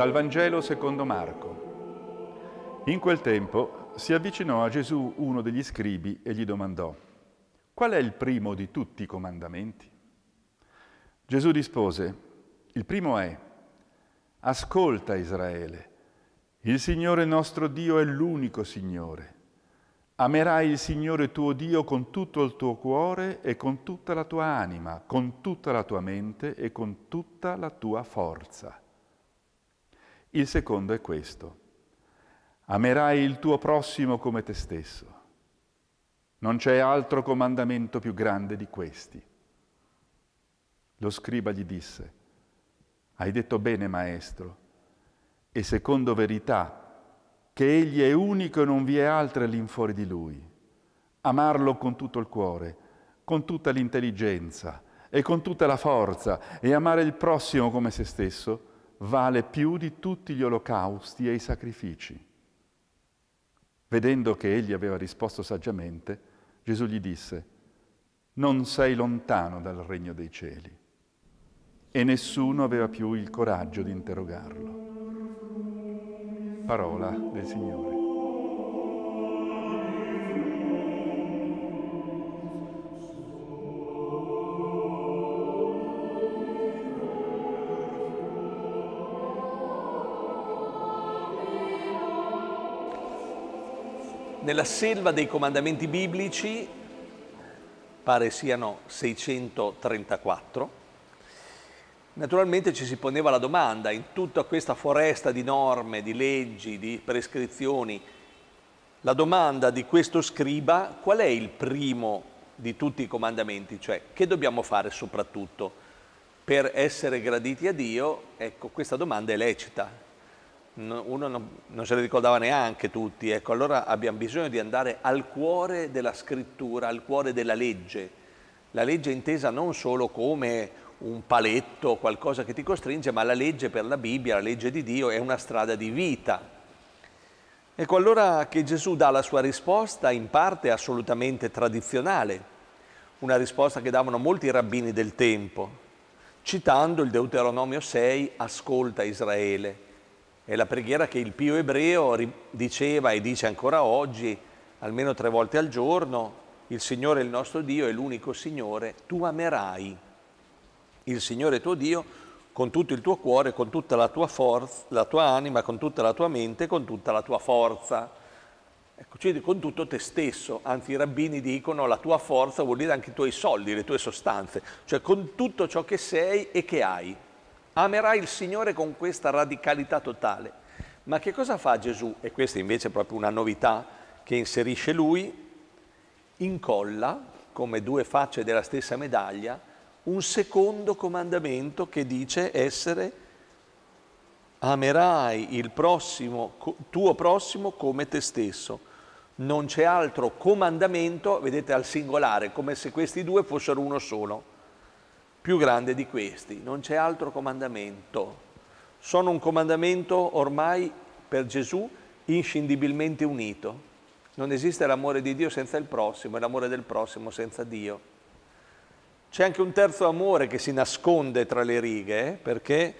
Dal Vangelo secondo Marco. In quel tempo si avvicinò a Gesù uno degli scribi e gli domandò, qual è il primo di tutti i comandamenti? Gesù rispose, il primo è, ascolta Israele, il Signore nostro Dio è l'unico Signore. Amerai il Signore tuo Dio con tutto il tuo cuore e con tutta la tua anima, con tutta la tua mente e con tutta la tua forza. Il secondo è questo. Amerai il tuo prossimo come te stesso. Non c'è altro comandamento più grande di questi. Lo scriba gli disse, hai detto bene maestro, e secondo verità, che egli è unico e non vi è altro all'infuori di lui. Amarlo con tutto il cuore, con tutta l'intelligenza e con tutta la forza, e amare il prossimo come se stesso, vale più di tutti gli olocausti e i sacrifici. Vedendo che egli aveva risposto saggiamente, Gesù gli disse, non sei lontano dal regno dei cieli. E nessuno aveva più il coraggio di interrogarlo. Parola del Signore. Nella selva dei comandamenti biblici, pare siano 634, naturalmente ci si poneva la domanda, in tutta questa foresta di norme, di leggi, di prescrizioni, la domanda di questo scriba qual è il primo di tutti i comandamenti, cioè che dobbiamo fare soprattutto per essere graditi a Dio? Ecco, questa domanda è lecita, uno non, non, se le ricordava neanche tutti, ecco, allora abbiamo bisogno di andare al cuore della scrittura, al cuore della legge. La legge intesa non solo come un paletto, qualcosa che ti costringe, ma la legge per la Bibbia, la legge di Dio è una strada di vita. Ecco allora che Gesù dà la sua risposta in parte assolutamente tradizionale, una risposta che davano molti rabbini del tempo, citando il Deuteronomio 6, ascolta Israele, è la preghiera che il Pio ebreo diceva e dice ancora oggi, almeno tre volte al giorno, il Signore il nostro Dio è l'unico Signore, tu amerai il Signore tuo Dio con tutto il tuo cuore, con tutta la tua forza, la tua anima, con tutta la tua mente, con tutta la tua forza. Ecco, cioè con tutto te stesso, anzi i rabbini dicono la tua forza vuol dire anche i tuoi soldi, le tue sostanze, cioè con tutto ciò che sei e che hai. Amerai il Signore con questa radicalità totale. Ma che cosa fa Gesù? E questa invece è proprio una novità che inserisce lui, incolla, come due facce della stessa medaglia, un secondo comandamento che dice essere amerai il prossimo, tuo prossimo come te stesso. Non c'è altro comandamento, vedete al singolare, come se questi due fossero uno solo più grande di questi, non c'è altro comandamento. Sono un comandamento ormai per Gesù inscindibilmente unito. Non esiste l'amore di Dio senza il prossimo e l'amore del prossimo senza Dio. C'è anche un terzo amore che si nasconde tra le righe, eh? perché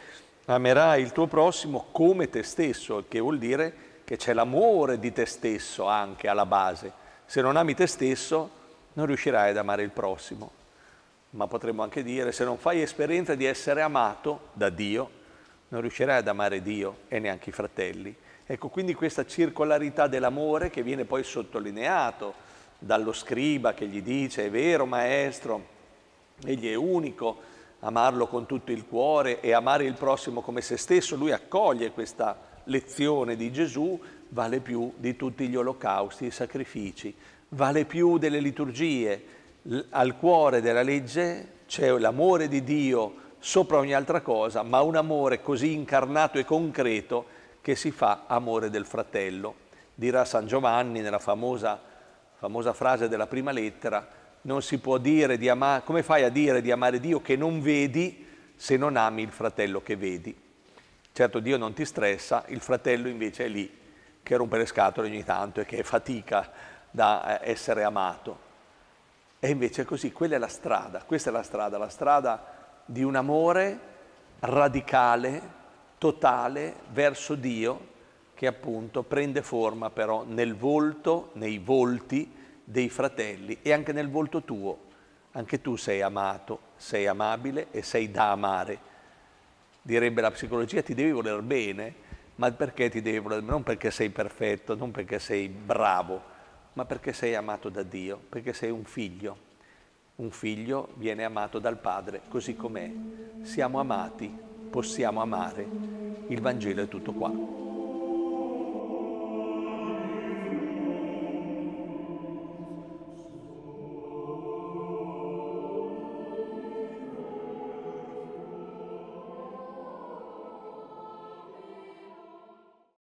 amerai il tuo prossimo come te stesso, che vuol dire che c'è l'amore di te stesso anche alla base. Se non ami te stesso, non riuscirai ad amare il prossimo ma potremmo anche dire se non fai esperienza di essere amato da Dio, non riuscirai ad amare Dio e neanche i fratelli. Ecco quindi questa circolarità dell'amore che viene poi sottolineato dallo scriba che gli dice è vero maestro, egli è unico, amarlo con tutto il cuore e amare il prossimo come se stesso, lui accoglie questa lezione di Gesù, vale più di tutti gli olocausti e sacrifici, vale più delle liturgie, al cuore della legge c'è l'amore di Dio sopra ogni altra cosa, ma un amore così incarnato e concreto che si fa amore del fratello. Dirà San Giovanni nella famosa, famosa frase della prima lettera, non si può dire di amare, come fai a dire di amare Dio che non vedi se non ami il fratello che vedi? Certo Dio non ti stressa, il fratello invece è lì che rompe le scatole ogni tanto e che fatica da eh, essere amato. E invece è così, quella è la strada, questa è la strada, la strada di un amore radicale, totale verso Dio che appunto prende forma però nel volto, nei volti dei fratelli e anche nel volto tuo. Anche tu sei amato, sei amabile e sei da amare. Direbbe la psicologia ti devi voler bene, ma perché ti devi voler bene? Non perché sei perfetto, non perché sei bravo, ma perché sei amato da Dio, perché sei un figlio. Un figlio viene amato dal Padre così com'è. Siamo amati, possiamo amare. Il Vangelo è tutto qua.